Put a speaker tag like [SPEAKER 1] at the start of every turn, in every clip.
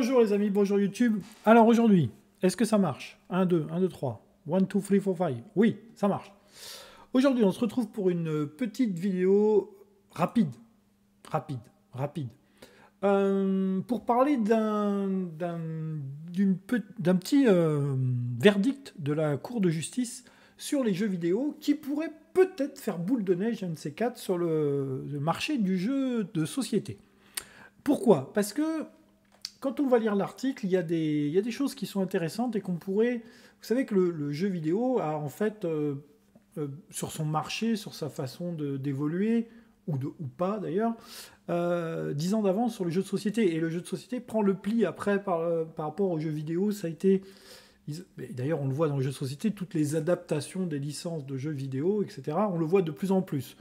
[SPEAKER 1] Bonjour les amis, bonjour YouTube. Alors aujourd'hui, est-ce que ça marche 1, 2, 1, 2, 3. 1, 2, 3, 4, 5. Oui, ça marche. Aujourd'hui, on se retrouve pour une petite vidéo rapide. Rapide, rapide. Euh, pour parler d'un petit euh, verdict de la Cour de justice sur les jeux vidéo qui pourrait peut-être faire boule de neige, un de ces sur le marché du jeu de société. Pourquoi Parce que quand on va lire l'article, il, y, a des choses qui sont intéressantes et qu'on pourrait... Vous savez que le, jeu vidéo a en fait, euh, euh, sur son marché, sur sa façon d'évoluer, ou, ou pas d'ailleurs, euh, dix ans d'avance sur le jeu de société. Et le jeu de société prend le pli après par, rapport au jeu vidéo. Ça a été... D'ailleurs, on le voit dans le jeu de société, toutes les adaptations des licences de jeux vidéo, etc., on le voit de plus en plus.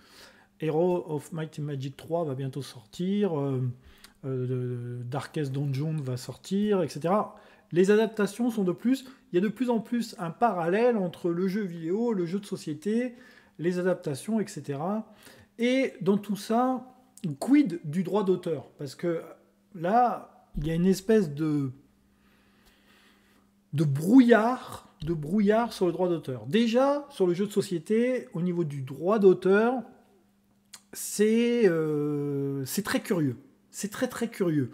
[SPEAKER 1] Hero of Mighty Magic 3 va bientôt sortir euh, Darkest Dungeon va sortir, etc. Les adaptations sont de plus, il y a de plus en plus un parallèle entre le jeu vidéo, le jeu de société, les adaptations, etc. Et dans tout ça, quid du droit d'auteur Parce que là, il y a une espèce de, de brouillard, de brouillard sur le droit d'auteur. Déjà, sur le jeu de société, au niveau du droit d'auteur, c'est euh, très curieux. C'est très très curieux.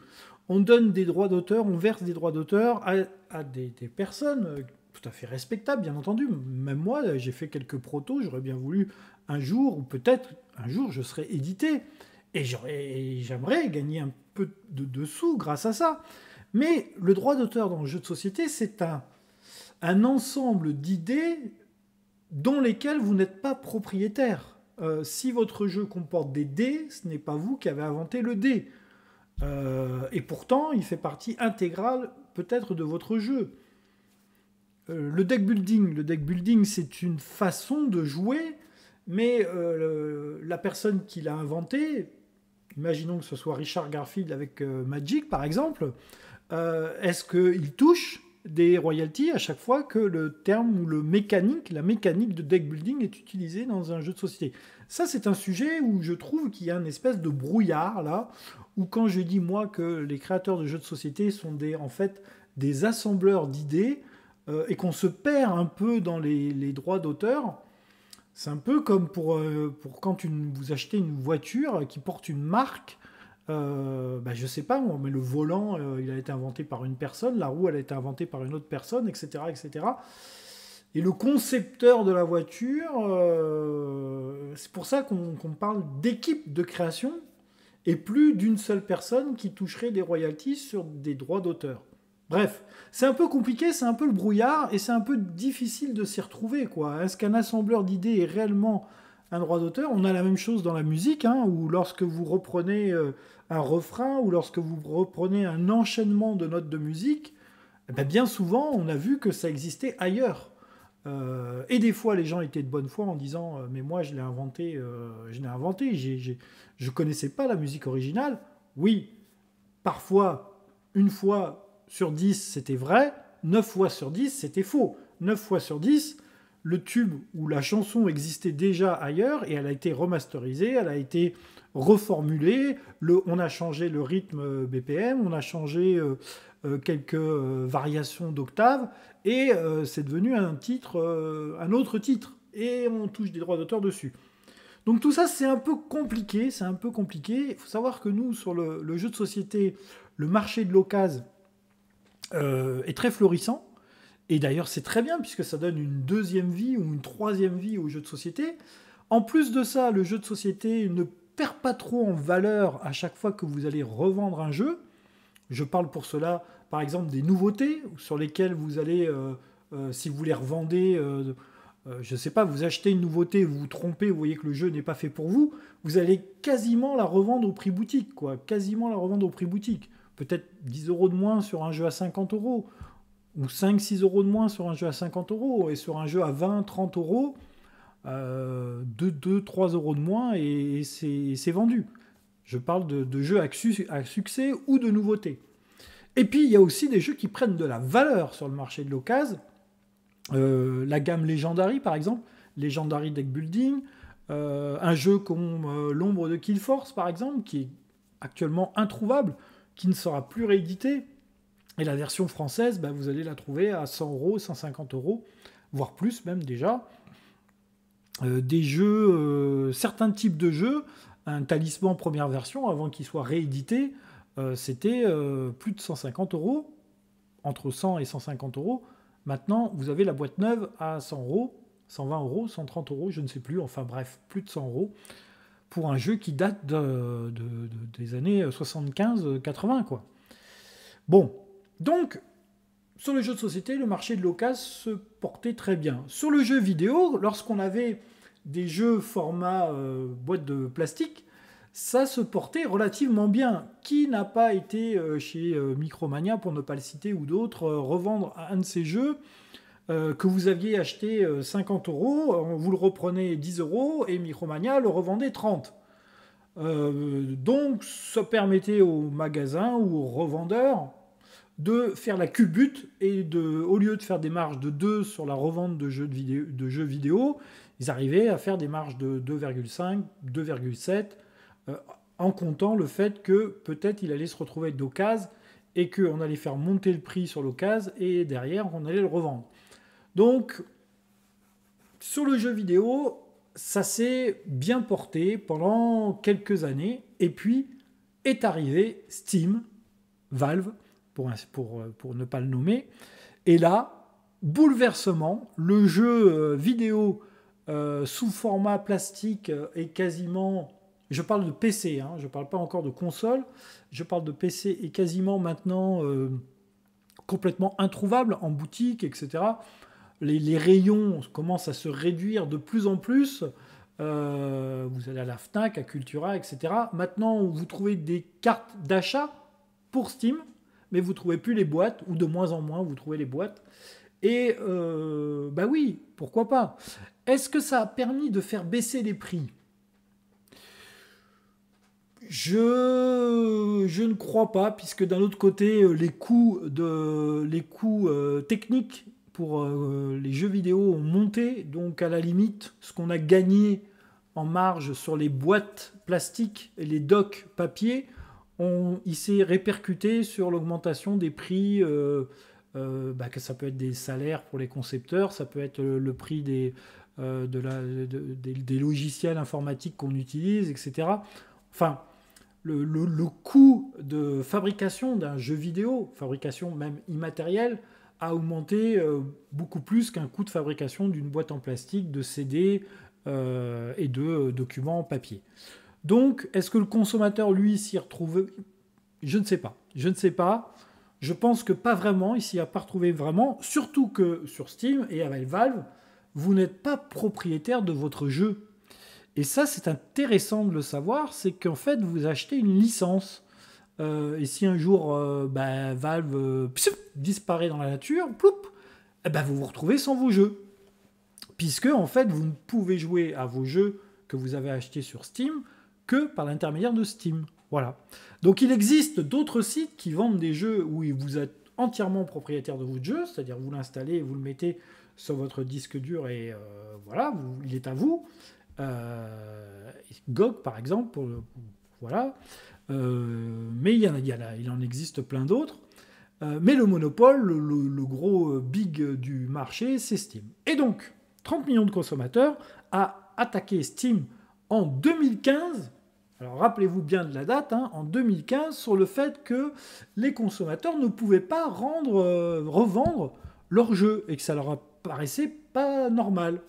[SPEAKER 1] On donne des droits d'auteur, on verse des droits d'auteur à, des, personnes euh, tout à fait respectables, bien entendu. Même moi, euh, j'ai fait quelques protos, j'aurais bien voulu un jour, ou peut-être un jour, je serais édité. Et j'aimerais gagner un peu de, sous grâce à ça. Mais le droit d'auteur dans le jeu de société, c'est un, ensemble d'idées dans lesquelles vous n'êtes pas propriétaire. Euh, si votre jeu comporte des dés, ce n'est pas vous qui avez inventé le dé. Euh, et pourtant, il fait partie intégrale peut-être de votre jeu. Euh, le deck building, le deck building, c'est une façon de jouer, mais euh, la personne qui l'a inventé, imaginons que ce soit Richard Garfield avec Magic par exemple, est-ce qu'il touche des royalties à chaque fois que le terme ou le mécanique, la mécanique de deck building est utilisée dans un jeu de société. Ça, c'est un sujet où je trouve qu'il y a une espèce de brouillard là ou quand je dis moi que les créateurs de jeux de société sont des, en fait des assembleurs d'idées euh, et qu'on se perd un peu dans les, droits d'auteur, c'est un peu comme pour, euh, pour quand une, vous achetez une voiture qui porte une marque. Euh, ne bah, je sais pas mais le volant, euh, il a été inventé par une personne, la roue, elle a été inventée par une autre personne, etc., etc. Et le concepteur de la voiture, c'est pour ça qu'on parle d'équipe de création, et plus d'une seule personne qui toucherait des royalties sur des droits d'auteur. Bref, c'est un peu compliqué, c'est un peu le brouillard et c'est un peu difficile de s'y retrouver. quoi. Est-ce qu'un assembleur d'idées est réellement un droit d'auteur On a la même chose dans la musique, hein, où lorsque vous reprenez euh, un refrain ou lorsque vous reprenez un enchaînement de notes de musique, eh ben, bien souvent on a vu que ça existait ailleurs. Euh, et des fois, les gens étaient de bonne foi en disant euh, Mais moi, je l'ai inventé, euh, je l'ai inventé, je connaissais pas la musique originale. Oui, parfois, une fois sur dix, c'était vrai, neuf fois sur dix, c'était faux. Neuf fois sur dix, le tube ou la chanson existait déjà ailleurs et elle a été remasterisée, elle a été reformulé. Le, on a changé le rythme euh, BPM, on a changé euh, euh, quelques variations d'octave, et c'est devenu un titre, un autre titre. Et on touche des droits d'auteur dessus. Donc tout ça, c'est un peu compliqué, c'est un peu compliqué. Il faut savoir que nous, sur le, jeu de société, le marché de l'occasion est très florissant. Et d'ailleurs, c'est très bien puisque ça donne une deuxième vie ou une troisième vie au jeu de société. En plus de ça, le jeu de société ne perd pas trop en valeur à chaque fois que vous allez revendre un jeu. Je parle pour cela, par exemple, des nouveautés sur lesquelles vous allez, euh, euh, si vous les revendez, euh, je ne sais pas, vous achetez une nouveauté, vous vous trompez, vous voyez que le jeu n'est pas fait pour vous, vous allez quasiment la revendre au prix boutique, quoi, quasiment la revendre au prix boutique. Peut-être 10 euros de moins sur un jeu à 50 euros, ou 5-6 euros de moins sur un jeu à 50 euros, et sur un jeu à 20-30 euros, 2-3 euh, euros de moins et, c'est vendu. Je parle de, jeux à, succès ou de nouveautés. Et puis, il y a aussi des jeux qui prennent de la valeur sur le marché de l'occasion. Euh, la gamme Legendary, par exemple, Legendary Deck Building, euh, un jeu comme l'ombre de Killforce, par exemple, qui est actuellement introuvable, qui ne sera plus réédité. Et la version française, bah, vous allez la trouver à 100 euros, 150 euros, voire plus même déjà. Euh, des jeux, euh, certains types de jeux, un talisman première version, avant qu'il soit réédité, euh, c'était plus de 150 euros, entre 100 et 150 euros. Maintenant, vous avez la boîte neuve à 100 euros, 120 euros, 130 euros, je ne sais plus, enfin bref, plus de 100 euros pour un jeu qui date des années 75-80, quoi. Bon, donc, sur le jeu de société, le marché de l'occasion se portait très bien. Sur le jeu vidéo, lorsqu'on avait des jeux format euh, boîte de plastique, ça se portait relativement bien. Qui n'a pas été euh, chez euh, Micromania, pour ne pas le citer, ou d'autres, revendre un de ces jeux que vous aviez acheté 50 euros, vous le reprenez 10 euros, et Micromania le revendait 30 donc, ça permettait aux magasins ou aux revendeurs de faire la culbute et de, au lieu de faire des marges de 2 sur la revente de jeux, de vidéo, jeux vidéo, ils arrivaient à faire des marges de 2,5, 2,7, euh, en comptant le fait que peut-être il allait se retrouver avec et et qu'on allait faire monter le prix sur l'occase et derrière on allait le revendre. Donc sur le jeu vidéo, ça s'est bien porté pendant quelques années et puis est arrivé Steam, Valve, pour, pour, euh, pour ne pas le nommer. Et là, bouleversement, le jeu euh, vidéo euh, sous format plastique est quasiment... Je parle de PC, hein, je ne parle pas encore de console, je parle de PC est quasiment maintenant complètement introuvable en boutique, etc. Les, les, rayons commencent à se réduire de plus en plus. vous allez à la FNAC, à Cultura, etc. Maintenant, vous trouvez des cartes d'achat pour Steam mais vous trouvez plus les boîtes, ou de moins en moins vous trouvez les boîtes. Et euh, bah oui, pourquoi pas Est-ce que ça a permis de faire baisser les prix je, je ne crois pas, puisque d'un autre côté, euh, les coûts, de, les coûts euh, techniques pour les jeux vidéo ont monté. Donc à la limite, ce qu'on a gagné en marge sur les boîtes plastiques et les docks papier, il s'est répercuté sur l'augmentation des prix. Euh, euh, bah, que ça peut être des salaires pour les concepteurs, ça peut être le, prix euh, des, logiciels informatiques qu'on utilise, etc. Enfin, le, coût de fabrication d'un jeu vidéo, fabrication même immatérielle, a augmenté beaucoup plus qu'un coût de fabrication d'une boîte en plastique, de CD et de documents en papier. Donc, est-ce que le consommateur, lui, s'y retrouve Je ne sais pas. Je ne sais pas. Je pense que pas vraiment, il s'y a pas retrouvé vraiment. Surtout que sur Steam et avec Valve, vous n'êtes pas propriétaire de votre jeu. Et ça, c'est intéressant de le savoir, c'est qu'en fait, vous achetez une licence. Euh, et si un jour euh, bah, Valve euh, disparaît dans la nature, eh ben, vous vous retrouvez sans vos jeux. Puisque, en fait, vous ne pouvez jouer à vos jeux que vous avez achetés sur Steam que par l'intermédiaire de Steam. Voilà. Donc il existe d'autres sites qui vendent des jeux où vous êtes entièrement propriétaire de votre jeu, c'est-à-dire vous l'installez et vous le mettez sur votre disque dur et euh, voilà, il est à vous. Euh, GOG par exemple, voilà. Euh, mais il, y en a, il, existe plein d'autres. mais le monopole, le, gros big du marché, c'est Steam. Et donc, 30 millions de consommateurs à attaquer Steam en 2015, alors rappelez-vous bien de la date, hein, en 2015, sur le fait que les consommateurs ne pouvaient pas rendre, euh, revendre leur jeu et que ça leur paraissait pas normal.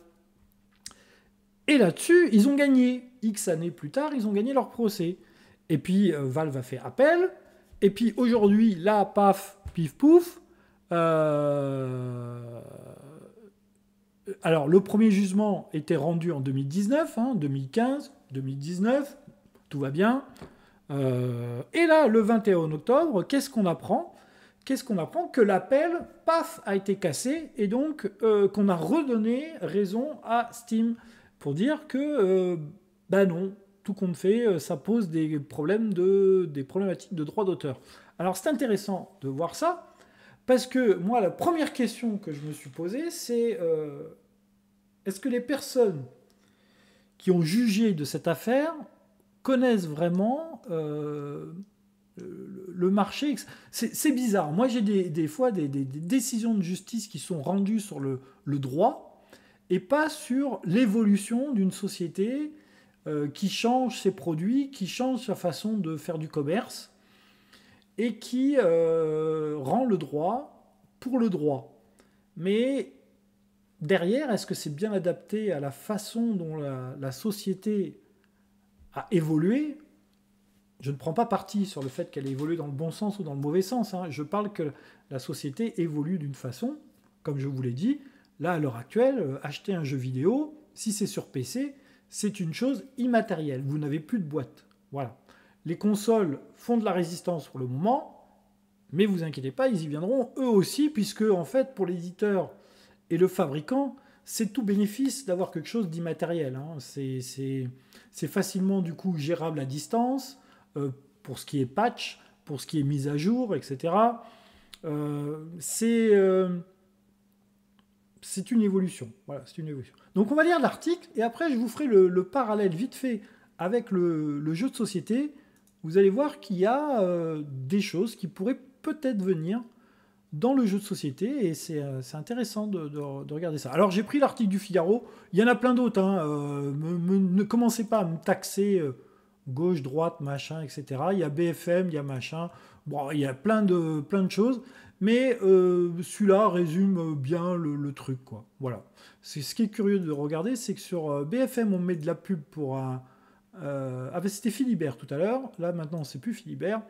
[SPEAKER 1] Et là-dessus, ils ont gagné. X années plus tard, ils ont gagné leur procès. Et puis euh, Valve a fait appel. Et puis aujourd'hui, là, paf, pif pouf, euh, alors, le premier jugement était rendu en 2019, 2015, 2019, tout va bien. Euh, et là, le 21 octobre, qu'est-ce qu'on apprend Qu'est-ce qu'on apprend Que l'appel, paf, a été cassé et donc euh, qu'on a redonné raison à Steam pour dire que, ben non, tout compte fait, ça pose des problèmes de, des problématiques de droit d'auteur. Alors, c'est intéressant de voir ça parce que moi, la première question que je me suis posée, c'est euh, est-ce que les personnes qui ont jugé de cette affaire connaissent vraiment euh, le marché C'est bizarre. Moi, j'ai des, fois des, décisions de justice qui sont rendues sur le, droit et pas sur l'évolution d'une société euh, qui change ses produits, qui change sa façon de faire du commerce et qui euh, rend le droit pour le droit. Mais derrière, est-ce que c'est bien adapté à la façon dont la, société a évolué Je ne prends pas parti sur le fait qu'elle ait évolué dans le bon sens ou dans le mauvais sens. Hein. Je parle que la société évolue d'une façon, comme je vous l'ai dit. Là, à l'heure actuelle, euh, acheter un jeu vidéo, si c'est sur PC, c'est une chose immatérielle. Vous n'avez plus de boîte. Voilà. Les consoles font de la résistance pour le moment, mais vous inquiétez pas, ils y viendront eux aussi, puisque en fait, pour l'éditeur et le fabricant, c'est tout bénéfice d'avoir quelque chose d'immatériel. Hein. C'est facilement du coup gérable à distance euh, pour ce qui est patch, pour ce qui est mise à jour, etc. Euh, euh, c'est une évolution. Voilà, c'est une évolution. Donc on va lire l'article et après je vous ferai le, parallèle vite fait avec le, le jeu de société vous allez voir qu'il y a euh, des choses qui pourraient peut-être venir dans le jeu de société, et c'est euh, intéressant de, regarder ça. Alors j'ai pris l'article du Figaro, il y en a plein d'autres, hein. euh, ne commencez pas à me taxer gauche, droite, machin, etc. Il y a BFM, il y a machin, il y a plein de, plein de choses, mais celui-là résume bien le, truc, quoi. Voilà. Ce qui est curieux de regarder, c'est que sur BFM, on met de la pub pour un ah euh, c'était Philibert tout à l'heure, là maintenant c'est plus Philibert.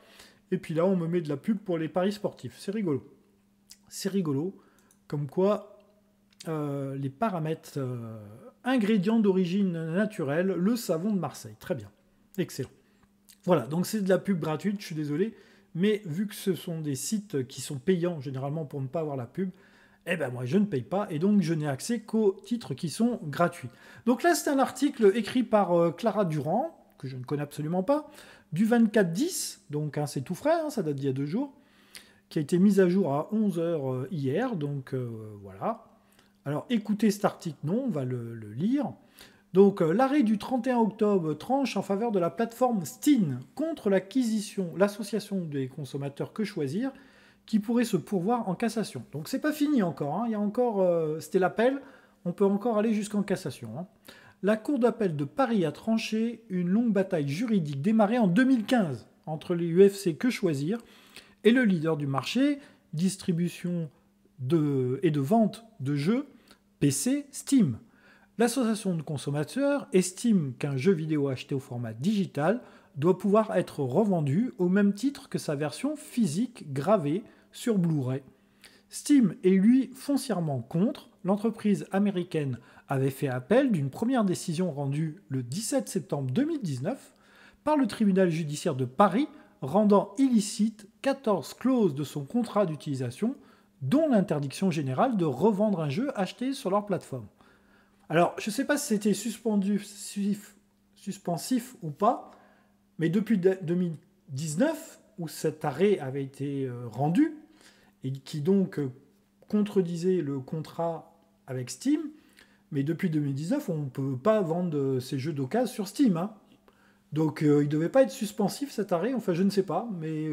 [SPEAKER 1] Et puis là on me met de la pub pour les paris sportifs, c'est rigolo. C'est rigolo, comme quoi euh, les paramètres euh, ingrédients d'origine naturelle, le savon de Marseille, très bien, excellent. Voilà, donc c'est de la pub gratuite, je suis désolé, mais vu que ce sont des sites qui sont payants généralement pour ne pas avoir la pub, eh ben moi je ne paye pas et donc je n'ai accès qu'aux titres qui sont gratuits. Donc là c'est un article écrit par euh, Clara Durand, que je ne connais absolument pas, du 24-10, donc hein, c'est tout frais, hein, ça date d'il y a deux jours, qui a été mis à jour à 11h euh, hier, donc euh, voilà. Alors écoutez cet article, non, on va le, lire. Donc l'arrêt du 31 octobre tranche en faveur de la plateforme Steen contre l'acquisition, l'association des consommateurs que choisir, qui pourrait se pourvoir en cassation. Donc c'est pas fini encore, hein. il y a encore, euh, c'était l'appel, on peut encore aller jusqu'en cassation. Hein. La Cour d'appel de Paris a tranché une longue bataille juridique démarrée en 2015 entre les UFC que choisir et le leader du marché, distribution et de vente de jeux PC Steam. L'association de consommateurs estime qu'un jeu vidéo acheté au format digital doit pouvoir être revendu au même titre que sa version physique gravée sur Blu-ray. Steam est lui foncièrement contre. L'entreprise américaine avait fait appel d'une première décision rendue le 17 septembre 2019 par le tribunal judiciaire de Paris rendant illicite 14 clauses de son contrat d'utilisation, dont l'interdiction générale de revendre un jeu acheté sur leur plateforme. Alors, je ne sais pas si c'était suspensif ou pas, mais depuis 2019, où cet arrêt avait été euh, rendu, et qui donc euh, contredisait le contrat avec Steam, mais depuis 2019, on ne peut pas vendre euh, ces jeux d'occasion sur Steam. Hein. Donc il ne devait pas être suspensif cet arrêt, enfin je ne sais pas, mais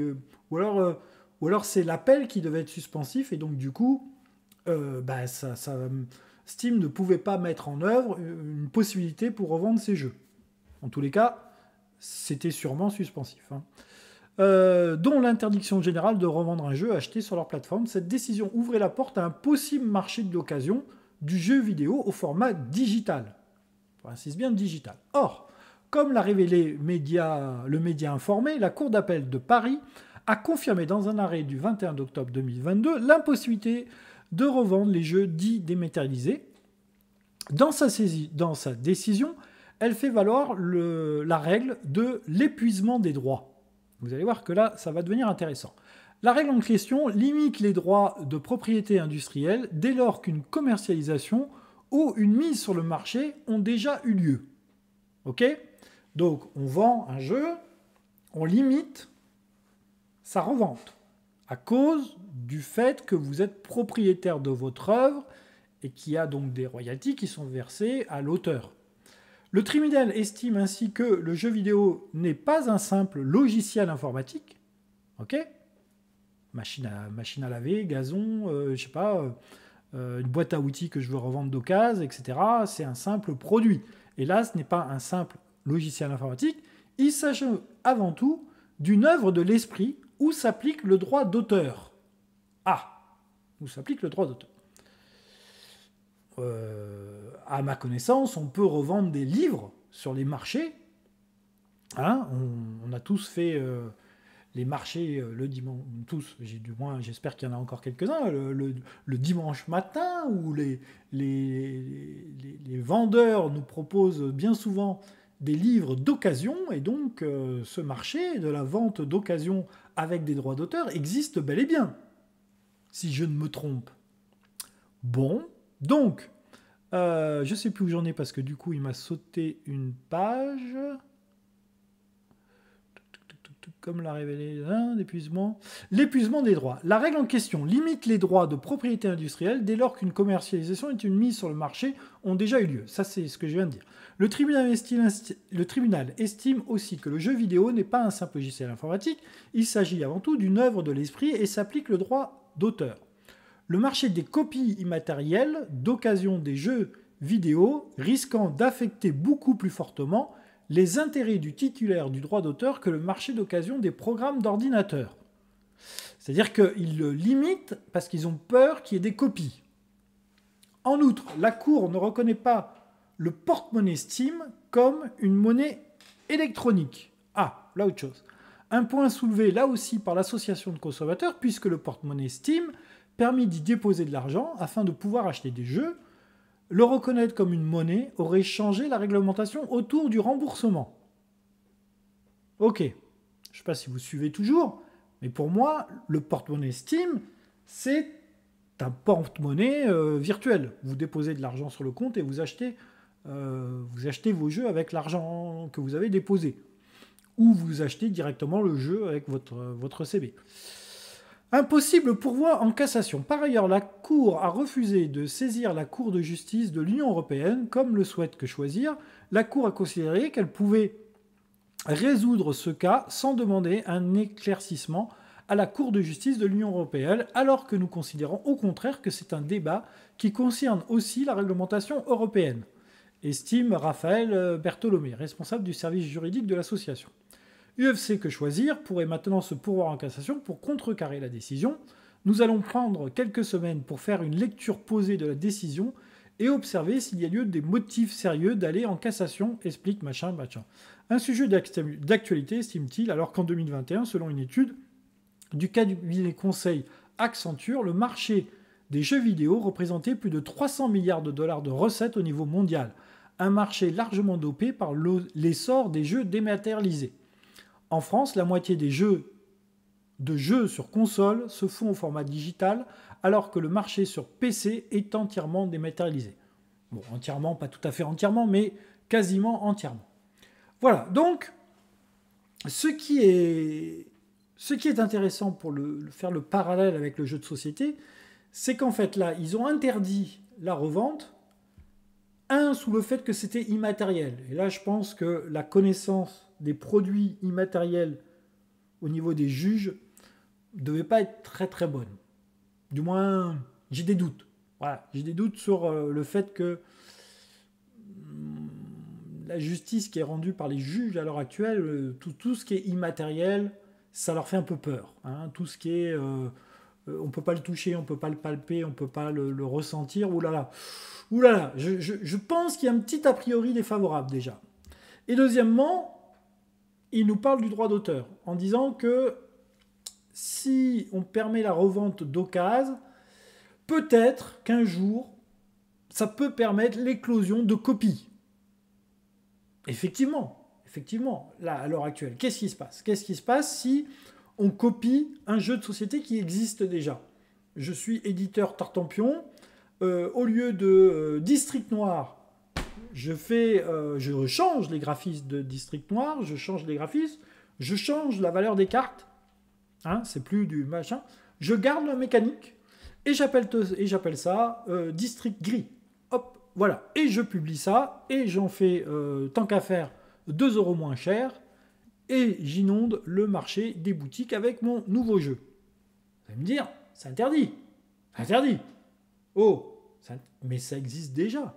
[SPEAKER 1] ou alors, ou alors c'est l'appel qui devait être suspensif, et donc du coup, bah, Steam ne pouvait pas mettre en œuvre une possibilité pour revendre ces jeux. En tous les cas, c'était sûrement suspensif. Hein. Euh, dont l'interdiction générale de revendre un jeu acheté sur leur plateforme. Cette décision ouvrait la porte à un possible marché de l'occasion du jeu vidéo au format digital. insiste bien digital. Or, comme l'a révélé le média informé, la Cour d'appel de Paris a confirmé dans un arrêt du 21 octobre 2022 l'impossibilité de revendre les jeux dits dématérialisés. dans sa décision, elle fait valoir le, la règle de l'épuisement des droits. Vous allez voir que là, ça va devenir intéressant. La règle en question limite les droits de propriété industrielle dès lors qu'une commercialisation ou une mise sur le marché ont déjà eu lieu. Ok Donc, on vend un jeu, on limite sa revente à cause du fait que vous êtes propriétaire de votre œuvre et qu'il y a donc des royalties qui sont versées à l'auteur. Le tribunal estime ainsi que le jeu vidéo n'est pas un simple logiciel informatique, ok machine à, machine à laver, gazon, je euh, je sais pas, euh, euh, une boîte à outils que je veux revendre d'occasion, etc. C'est un simple produit. Et là, ce n'est pas un simple logiciel informatique. Il s'agit avant tout d'une œuvre de l'esprit où s'applique le droit d'auteur. Ah, où s'applique le droit d'auteur. Euh, à ma connaissance, on peut revendre des livres sur les marchés. Hein on, a tous fait euh, les marchés euh, le dimanche, tous, j'ai du moins, j'espère qu'il y en a encore quelques-uns, le, dimanche matin où les, les, les, vendeurs nous proposent bien souvent des livres d'occasion, et donc euh, ce marché de la vente d'occasion avec des droits d'auteur existe bel et bien, si je ne me trompe. Bon, donc, je euh, je sais plus où j'en ai parce que du coup, il m'a sauté une page. Comme l'a révélé l'épuisement. L'épuisement des droits. La règle en question limite les droits de propriété industrielle dès lors qu'une commercialisation et une mise sur le marché ont déjà eu lieu. Ça, c'est ce que je viens de dire. Le tribunal, le tribunal estime aussi que le jeu vidéo n'est pas un simple logiciel informatique. Il s'agit avant tout d'une œuvre de l'esprit et s'applique le droit d'auteur le marché des copies immatérielles d'occasion des jeux vidéo risquant d'affecter beaucoup plus fortement les intérêts du titulaire du droit d'auteur que le marché d'occasion des programmes d'ordinateur. C'est-à-dire qu'ils le limitent parce qu'ils ont peur qu'il y ait des copies. En outre, la Cour ne reconnaît pas le porte-monnaie Steam comme une monnaie électronique. Ah, là autre chose. Un point soulevé là aussi par l'association de consommateurs, puisque le porte-monnaie Steam permis d'y déposer de l'argent afin de pouvoir acheter des jeux, le reconnaître comme une monnaie aurait changé la réglementation autour du remboursement. Ok, je ne sais pas si vous suivez toujours, mais pour moi, le porte-monnaie Steam, c'est un porte-monnaie euh, virtuel. Vous déposez de l'argent sur le compte et vous achetez, euh, vous achetez vos jeux avec l'argent que vous avez déposé. Ou vous achetez directement le jeu avec votre, euh, votre CB. Impossible pourvoi en cassation. Par ailleurs, la Cour a refusé de saisir la Cour de justice de l'Union européenne, comme le souhaite que choisir. La Cour a considéré qu'elle pouvait résoudre ce cas sans demander un éclaircissement à la Cour de justice de l'Union européenne, alors que nous considérons au contraire que c'est un débat qui concerne aussi la réglementation européenne, estime Raphaël Bertolomé, responsable du service juridique de l'association. UFC que choisir pourrait maintenant se pourvoir en cassation pour contrecarrer la décision. Nous allons prendre quelques semaines pour faire une lecture posée de la décision et observer s'il y a lieu des motifs sérieux d'aller en cassation, explique machin machin. Un sujet d'actualité, estime-t-il, alors qu'en 2021, selon une étude du cabinet conseil Accenture, le marché des jeux vidéo représentait plus de 300 milliards de dollars de recettes au niveau mondial, un marché largement dopé par l'essor des jeux dématérialisés. En France, la moitié des jeux de jeux sur console se font au format digital, alors que le marché sur PC est entièrement dématérialisé. Bon, entièrement, pas tout à fait entièrement, mais quasiment entièrement. Voilà, donc, ce qui est, intéressant pour faire le parallèle avec le jeu de société, c'est qu'en fait, là, ils ont interdit la revente, un, sous le fait que c'était immatériel. Et là, je pense que la connaissance des produits immatériels au niveau des juges ne devait pas être très très bonne. Du moins, j'ai des doutes. Voilà, j'ai des doutes sur euh, le fait que hmm, la justice qui est rendue par les juges à l'heure actuelle, euh, tout, tout ce qui est immatériel, ça leur fait un peu peur. Hein. Tout ce qui est... Euh, on peut pas le toucher, on peut pas le palper, on peut pas le, ressentir. Ouh là là, ouh là Je, je pense qu'il y a un petit a priori défavorable déjà. Et deuxièmement, il nous parle du droit d'auteur en disant que si on permet la revente d'occasion, peut-être qu'un jour, ça peut permettre l'éclosion de copies. Effectivement, effectivement, là, à l'heure actuelle, qu'est-ce qui se passe Qu'est-ce qui se passe si on copie un jeu de société qui existe déjà Je suis éditeur Tartampion, euh, au lieu de euh, District Noir, je fais, euh, je change les graphismes de district noir, je change les graphismes, je change la valeur des cartes, hein, c'est plus du machin, je garde la mécanique et j'appelle ça euh, district gris. Hop, voilà. Et je publie ça et j'en fais euh, tant qu'à faire 2 euros moins cher et j'inonde le marché des boutiques avec mon nouveau jeu. Vous allez me dire, c'est interdit. Interdit. Oh, mais ça existe déjà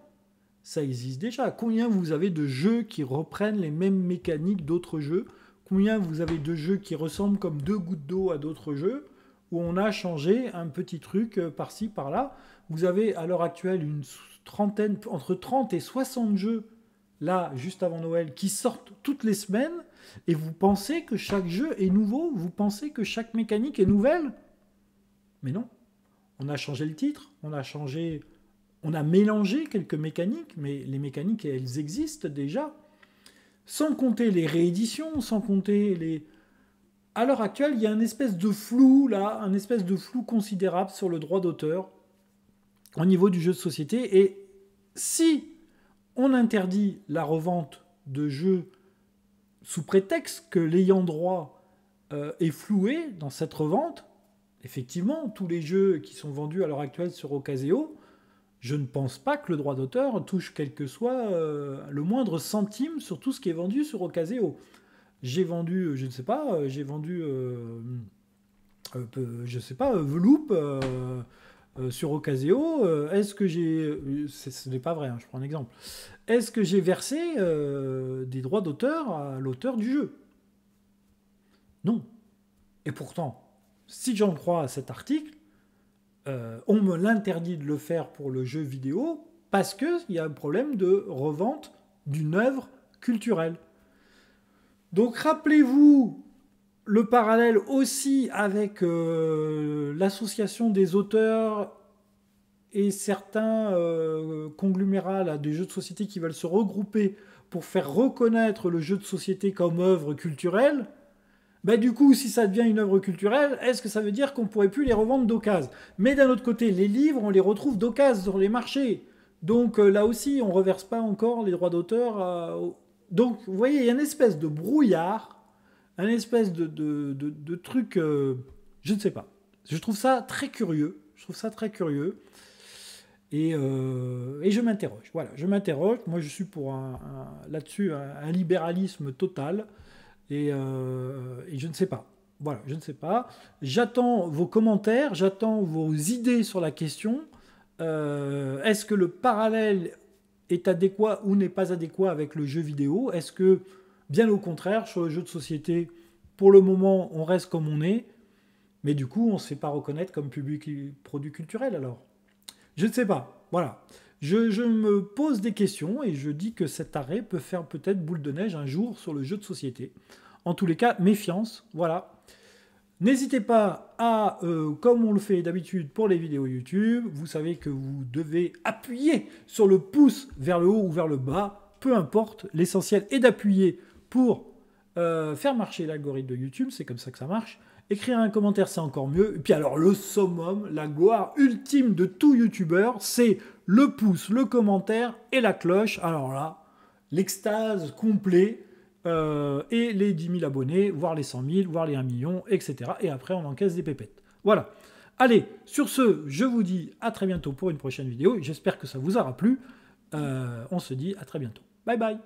[SPEAKER 1] ça existe déjà. Combien vous avez de jeux qui reprennent les mêmes mécaniques d'autres jeux Combien vous avez de jeux qui ressemblent comme deux gouttes d'eau à d'autres jeux où on a changé un petit truc euh, par-ci, par-là Vous avez à l'heure actuelle une trentaine, entre 30 et 60 jeux, là, juste avant Noël, qui sortent toutes les semaines, et vous pensez que chaque jeu est nouveau Vous pensez que chaque mécanique est nouvelle Mais non. On a changé le titre, on a changé on a mélangé quelques mécaniques, mais les mécaniques, elles existent déjà. Sans compter les rééditions, sans compter les... À l'heure actuelle, il y a un espèce de flou, là, un espèce de flou considérable sur le droit d'auteur au niveau du jeu de société. Et si on interdit la revente de jeux sous prétexte que l'ayant droit euh, est floué dans cette revente, effectivement, tous les jeux qui sont vendus à l'heure actuelle sur Ocaseo, je ne pense pas que le droit d'auteur touche quel que soit euh, le moindre centime sur tout ce qui est vendu sur Ocaseo. J'ai vendu, euh, je ne sais pas, euh, j'ai vendu, je ne sais pas, Veloupe sur Ocaseo. Est-ce que j'ai, ce n'est pas vrai, hein, je prends un exemple. Est-ce que j'ai versé des droits d'auteur à l'auteur du jeu Non. Et pourtant, si j'en crois à cet article, euh, on me l'interdit de le faire pour le jeu vidéo parce qu'il y a un problème de revente d'une œuvre culturelle. Donc rappelez-vous le parallèle aussi avec euh, l'association des auteurs et certains euh, conglomérats des jeux de société qui veulent se regrouper pour faire reconnaître le jeu de société comme œuvre culturelle. Bah, du coup, si ça devient une œuvre culturelle, est-ce que ça veut dire qu'on ne pourrait plus les revendre d'occasion Mais d'un autre côté, les livres, on les retrouve d'occasion sur les marchés. Donc euh, là aussi, on ne reverse pas encore les droits d'auteur. Euh, Donc, vous voyez, il y a une espèce de brouillard, un espèce de, truc, euh, je ne sais pas. Je trouve ça très curieux. Je trouve ça très curieux. Et, je m'interroge. Voilà, je m'interroge. Moi, je suis pour là-dessus un, libéralisme total. Euh, et, je ne sais pas. Voilà, je ne sais pas. J'attends vos commentaires, j'attends vos idées sur la question. Euh, est-ce que le parallèle est adéquat ou n'est pas adéquat avec le jeu vidéo Est-ce que, bien au contraire, sur le jeu de société, pour le moment, on reste comme on est, mais du coup, on ne se fait pas reconnaître comme public produit culturel alors Je ne sais pas. Voilà. Je, me pose des questions et je dis que cet arrêt peut faire peut-être boule de neige un jour sur le jeu de société. En tous les cas, méfiance, voilà. N'hésitez pas à, euh, comme on le fait d'habitude pour les vidéos YouTube, vous savez que vous devez appuyer sur le pouce vers le haut ou vers le bas, peu importe, l'essentiel est d'appuyer pour euh, faire marcher l'algorithme de YouTube, c'est comme ça que ça marche. Écrire un commentaire, c'est encore mieux. Et puis alors, le summum, la gloire ultime de tout youtubeur, c'est le pouce, le commentaire et la cloche. Alors là, l'extase complet. Euh, et les 10 000 abonnés, voire les 100 000, voire les 1 million, etc. Et après, on encaisse des pépettes. Voilà. Allez, sur ce, je vous dis à très bientôt pour une prochaine vidéo. J'espère que ça vous aura plu. Euh, on se dit à très bientôt. Bye bye